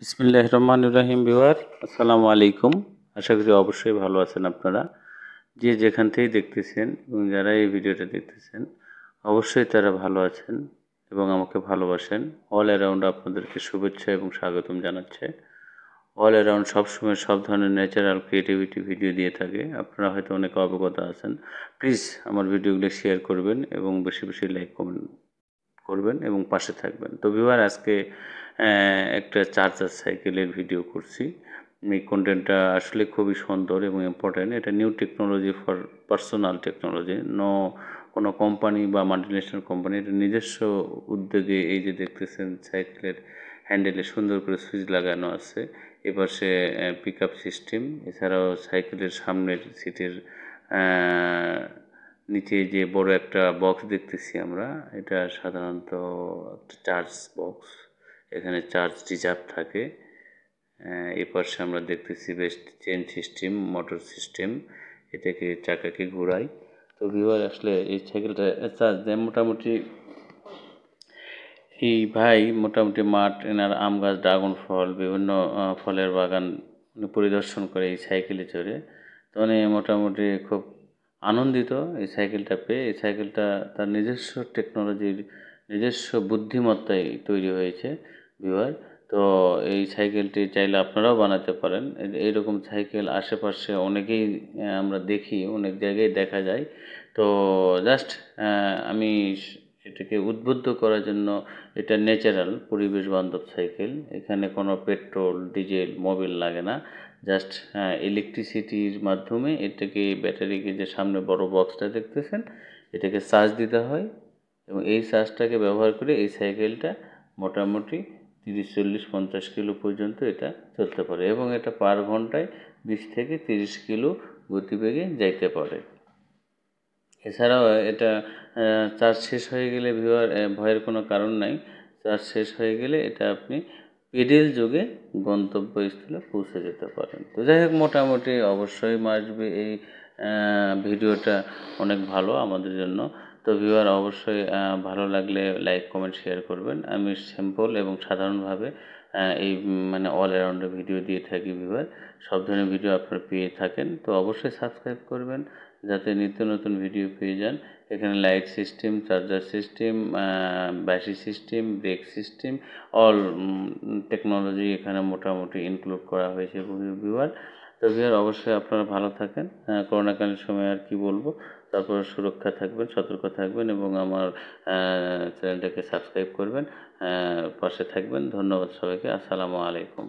বিসমুল্লাহ রহমান ইব্রাহিম বিহার আসসালামু আলাইকুম আশা করি অবশ্যই ভালো আছেন আপনারা যে যেখান থেকেই দেখতেছেন এবং যারা এই ভিডিওটা দেখতেছেন অবশ্যই তারা ভালো আছেন এবং আমাকে ভালোবাসেন অল অ্যারাউন্ড আপনাদেরকে শুভেচ্ছা এবং স্বাগতম জানাচ্ছে অল অ্যারাউন্ড সবসময় সব ধরনের ন্যাচারাল ক্রিয়েটিভিটি ভিডিও দিয়ে থাকে আপনারা হয়তো অনেক অবগত আছেন প্লিজ আমার ভিডিওগুলো শেয়ার করবেন এবং বেশি বেশি লাইক কমেন্ট করবেন এবং পাশে থাকবেন তো ভিউয়ার আজকে একটা চার্জার সাইকেলের ভিডিও করছি এই কন্টেন্টটা আসলে খুবই সুন্দর এবং ইম্পর্ট্যান্ট এটা new technology for personal technology ন কোনো কোম্পানি বা মাল্টিনেশনাল কোম্পানি এটা নিজস্ব উদ্যোগে এই যে দেখতেছেন সাইকেলের হ্যান্ডেলে সুন্দর করে সুইচ লাগানো আছে এবার সে পিক আপ সিস্টেম এছাড়াও সাইকেলের সামনের সিটের নিচে যে বড় একটা বক্স দেখতেছি আমরা এটা সাধারণত একটা চার্জ বক্স এখানে চার্জ রিজার্ভ থাকে এ পাশে আমরা দেখতেছি বেশ চেন সিস্টেম মোটর সিস্টেম এটাকে চাকাকে ঘুরাই তো ভিউয়ার আসলে এই সাইকেলটা চার্জ দেয় মোটামুটি এই ভাই মোটামুটি মাঠ এনার আম গাছ ড্রাগন ফল বিভিন্ন ফলের বাগান মানে পরিদর্শন করে এই সাইকেলে চড়ে তো উনি মোটামুটি খুব আনন্দিত এই সাইকেলটা পেয়ে এই সাইকেলটা তার নিজস্ব টেকনোলজির নিজস্ব বুদ্ধিমত্তায় তৈরি হয়েছে ভিউয়ার তো এই সাইকেলটি চাইলে আপনারাও বানাতে পারেন এইরকম সাইকেল আশেপাশে অনেকেই আমরা দেখি অনেক জায়গায় দেখা যায় তো জাস্ট আমি এটাকে উদ্বুদ্ধ করার জন্য এটা ন্যাচারাল পরিবেশ বান্ধব সাইকেল এখানে কোনো পেট্রোল ডিজেল মোবিল লাগে না জাস্ট ইলেকট্রিসিটির মাধ্যমে এটাকে ব্যাটারিকে যে সামনে বড় বক্সটা দেখতেছেন এটাকে চার্জ দিতে হয় এবং এই চার্জটাকে ব্যবহার করে এই সাইকেলটা মোটামুটি তিরিশ চল্লিশ পঞ্চাশ কিলো পর্যন্ত এটা চলতে পারে এবং এটা পার ঘন্টায় বিশ থেকে তিরিশ কিলো গতিবেগে যাইতে পারে এছাড়াও এটা চার্জ শেষ হয়ে গেলে ভিওয়ার ভয়ের কোনো কারণ নাই চার্জ শেষ হয়ে গেলে এটা আপনি পেডেল যোগে গন্তব্যস্থলে পৌঁছে যেতে পারেন তো যাই হোক মোটামুটি অবশ্যই মাসবে এই ভিডিওটা অনেক ভালো আমাদের জন্য তো ভিউয়ার অবশ্যই ভালো লাগলে লাইক কমেন্ট শেয়ার করবেন আমি সিম্পল এবং সাধারণভাবে এই মানে অল অ্যারাউন্ডে ভিডিও দিয়ে থাকি ভিউয়ার সব ধরনের ভিডিও আপনারা পেয়ে থাকেন তো অবশ্যই সাবস্ক্রাইব করবেন যাতে নিত্য নতুন ভিডিও পেয়ে যান এখানে light system charger system battery system brake system all technology এখানে মোটামুটি ইনক্লুড করা হয়েছে ভিউয়ার তো বিহার অবশ্যই আপনারা ভালো থাকেন করোনাকালীন সময় আর কি বলবো তারপর সুরক্ষা থাকবেন সতর্ক থাকবেন এবং আমার চ্যানেলটাকে সাবস্ক্রাইব করবেন পাশে থাকবেন ধন্যবাদ সবাইকে আসসালামু আলাইকুম